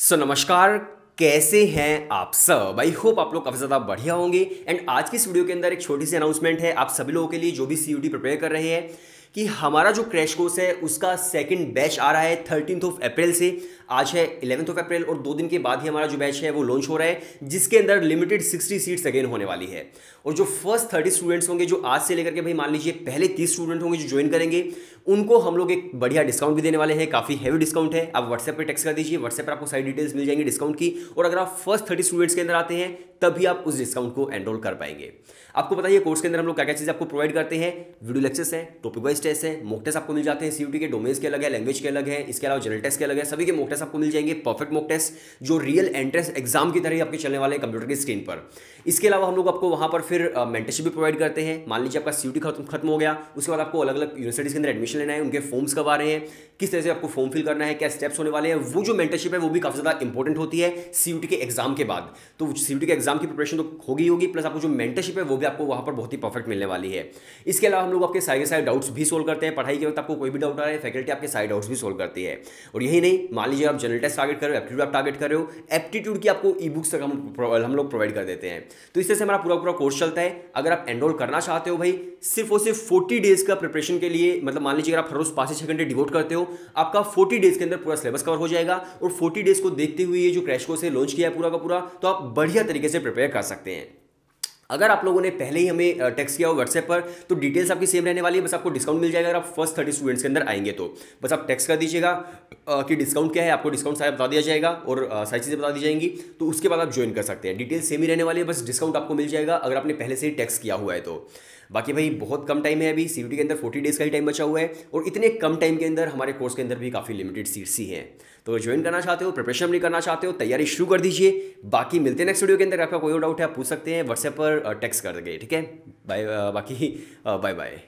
सो so, नमस्कार कैसे हैं आप सब आई होप आप लोग काफ़ी ज़्यादा बढ़िया होंगे एंड आज की इस वीडियो के अंदर एक छोटी सी अनाउंसमेंट है आप सभी लोगों के लिए जो भी सी प्रिपेयर कर रहे हैं कि हमारा जो क्रैश कोर्स है उसका सेकेंड बैच आ रहा है थर्टीन ऑफ अप्रैल से आज है इलेवंथ ऑफ अप्रैल और दो दिन के बाद ही हमारा जो बैच है वो लॉन्च हो रहा है जिसके अंदर लिमिटेड सिक्सटी सीट्स अगेन होने वाली है और जो फर्स्ट थर्टी स्टूडेंट्स होंगे जो आज से लेकर के भाई मान लीजिए पहले तीस स्टूडेंट होंगे जो ज्वाइन करेंगे उनको हम लोग एक बढ़िया डिस्काउंट भी देने वाले हैं काफ़ी हैवी डिस्काउंट है आप व्हाट्सएप पर टेक्स कर दीजिए व्हाट्सएप पर आपको सारी डिटेल्स मिल जाएंगी डिस्काउंट की और अगर आप फर्स्ट थर्टी स्टूडेंट्स के अंदर आते हैं तभी आप उस डिस्काउंट को एनरोल कर पाएंगे आपको बताइए कोर्स के अंदर हम लोग क्या क्या चीज़ आपको प्रोवाइड करते हैं वीडियो लेक्चर्स हैं टॉपिक वाइज टेस्ट है मोक टेस्ट आपको मिल जाते हैं सीयूटी के डोमेन्स के अलग है लैंग्वेज के अलग है इसके अलावा जनरल टेस्ट के अलग है सभी के मोक टेस्ट आपको मिल जाएंगे परफेक्ट मोक टेस्ट जो रियल एंट्रेंस एग्जाम की तरह ही आपके चलने वाले कंप्यूटर की स्क्रीन पर इसके अलावा हम लोग आपको वहाँ पर फिर मेंटरशिप भी प्रोवाइड करते हैं मान लीजिए आपका सीयूटी खत्म खत्म हो गया उसके बाद आपको अलग अलग यूनिवर्सिटीज़ के अंदर एडमिशन लेना है उनके फॉर्म्स कब आ रहे हैं किस तरह से आपको फॉर्म फिल करना है क्या स्टेप्स होने वाले हैं वो जो मेंटरशिप है वो भी काफ़ी ज़्यादा इंपॉर्टेंट होती है सीयूटी के एग्जाम के बाद तो सीयूटी के एग्जाम की प्रिपरेशन तो होगी होगी प्लस आपको जो मेंटरशिप है वो भी आपको वहाँ पर बहुत ही परफेक्ट मिलने वाली है इसके अलावा हम लोग आपके साइड साइड डाउट्स भी सोल्व करते हैं पढ़ाई के वक्त आपको कोई भी डाउट आ रहा है फैकल्टी आपके साइड डाउट्स भी सोल्व करती है और यही नहीं मान लीजिए आप जनरल टेस्ट टारगेट कर रहे हो एप्टीट्यूड आप टारगेट कर रहे हो एप्टीट्यूड की आपको ई बुक्स तक हम हम लोग प्रोवाइड कर देते हैं तो इस तरह से हमारा पूरा पूरा कोर्स चलता है अगर आप एनरोल करना चाहते हो भाई सिर्फ और सिर्फ फोर्टी डेज का प्रिपरेशन के लिए मतलब मान लीजिए अगर आप हर रोज पांच छह घंटे डिवोट करते हो आपका फोर्टी डेज के अंदर पूरा सिलेबस कवर हो जाएगा और फोर्टी डेज को देखते हुए ये जो क्रैश कोर्स है लॉन्च किया है पूरा का पूरा तो आप बढ़िया तरीके से प्रिपेयर कर सकते हैं अगर आप लोगों ने पहले ही हमें टेक्स्ट किया हो व्हाट्सएप पर तो डिटेल्स आपकी सेम रहने वाली है बस आपको डिस्काउंट मिल जाएगा अगर आप फर्स्ट थर्टी स्टूडेंट्स के अंदर आएंगे तो बस आप टेक्स्ट कर दीजिएगा कि डिस्काउंट क्या है आपको डिस्काउंट सारा बता दिया जाएगा और सारी चीज़ें बता दी जाएंगी तो उसके बाद आप ज्वाइन कर सकते हैं डिटेल सेम ही रहने वाली है बस डिस्काउंट आपको मिल जाएगा अगर आपने पहले से ही टैक्स किया हुआ है तो बाकी भाई बहुत कम टाइम है अभी सी के अंदर फोर्टी डेज़ का ही टाइम बचा हुआ है और इतने कम टाइम के अंदर हमारे कोर्स के अंदर भी काफ़ी लिमिटेड सीट्स ही हैं तो ज्वाइन करना चाहते हो प्रिपरेशन भी करना चाहते हो तैयारी शुरू कर दीजिए बाकी मिलते हैं नेक्स्ट वीडियो के अंदर आपका कोई डाउट है आप पूछ सकते हैं व्हाट्सएप पर टेक्स्ट कर देंगे ठीक है बाय uh, बाकी बाय uh, बाय